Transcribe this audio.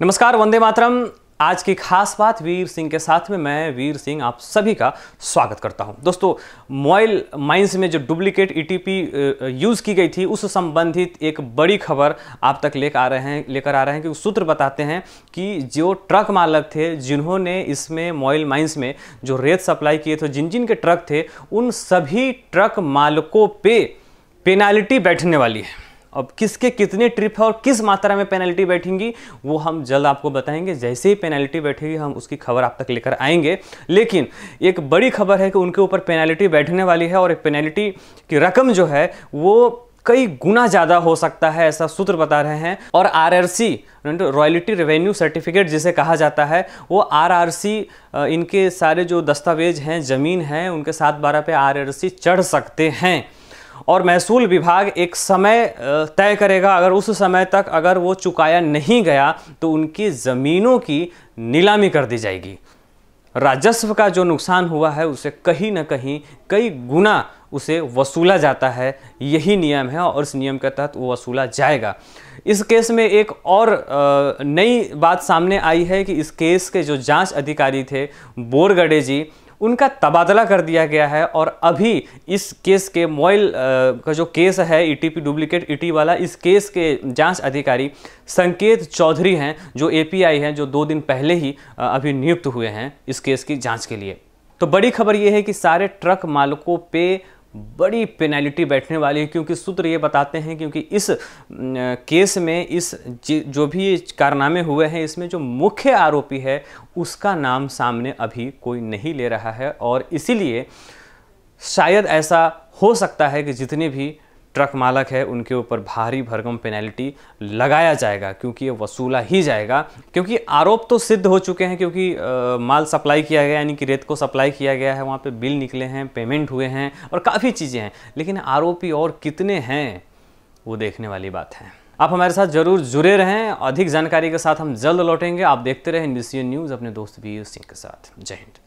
नमस्कार वंदे मातरम आज की खास बात वीर सिंह के साथ में मैं वीर सिंह आप सभी का स्वागत करता हूं दोस्तों मोबाइल माइंस में जो डुप्लीकेट ईटीपी e यूज़ की गई थी उस संबंधित एक बड़ी खबर आप तक लेकर आ रहे हैं लेकर आ रहे हैं कि सूत्र बताते हैं कि जो ट्रक मालक थे जिन्होंने इसमें मोबाइल माइंस में जो रेत सप्लाई किए थे जिन जिन के ट्रक थे उन सभी ट्रक मालकों पर पे पेनाल्टी बैठने वाली है अब किसके कितने ट्रिप है और किस मात्रा में पेनल्टी बैठेंगी वो हम जल्द आपको बताएंगे जैसे ही पेनल्टी बैठेगी हम उसकी खबर आप तक लेकर आएंगे लेकिन एक बड़ी खबर है कि उनके ऊपर पेनल्टी बैठने वाली है और एक पेनल्टी की रकम जो है वो कई गुना ज़्यादा हो सकता है ऐसा सूत्र बता रहे हैं और R R C royalty revenue certificate जिसे कहा जाता है वो आर आर सी इनके सारे जो दस्तावेज हैं ज़मीन हैं उनके साथ बारह पे सी चढ़ सकते हैं और महसूल विभाग एक समय तय करेगा अगर उस समय तक अगर वो चुकाया नहीं गया तो उनकी ज़मीनों की नीलामी कर दी जाएगी राजस्व का जो नुकसान हुआ है उसे कहीं ना कहीं कई गुना उसे वसूला जाता है यही नियम है और इस नियम के तहत वो वसूला जाएगा इस केस में एक और नई बात सामने आई है कि इस केस के जो जांच अधिकारी थे बोरगडे जी उनका तबादला कर दिया गया है और अभी इस केस के मोइल का जो केस है ETP e duplicate ET e वाला इस केस के जांच अधिकारी संकेत चौधरी हैं जो एपीआई हैं जो दो दिन पहले ही अभी नियुक्त हुए हैं इस केस की जाँच के लिए तो बड़ी खबर यह है कि सारे ट्रक मालिकों पे बड़ी पेनल्टी बैठने वाली है क्योंकि सूत्र ये बताते हैं क्योंकि इस केस में इस जो भी कारनामे हुए हैं इसमें जो मुख्य आरोपी है उसका नाम सामने अभी कोई नहीं ले रहा है और इसीलिए शायद ऐसा हो सकता है कि जितने भी ट्रक मालक है उनके ऊपर भारी भरकम पेनल्टी लगाया जाएगा क्योंकि ये वसूला ही जाएगा क्योंकि आरोप तो सिद्ध हो चुके हैं क्योंकि आ, माल सप्लाई किया गया यानी कि रेत को सप्लाई किया गया है वहाँ पे बिल निकले हैं पेमेंट हुए हैं और काफ़ी चीज़ें हैं लेकिन आरोपी और कितने हैं वो देखने वाली बात है आप हमारे साथ जरूर जुड़े रहें अधिक जानकारी के साथ हम जल्द लौटेंगे आप देखते रहें न्यूज़ अपने दोस्त वीर सिंह के साथ जय हिंद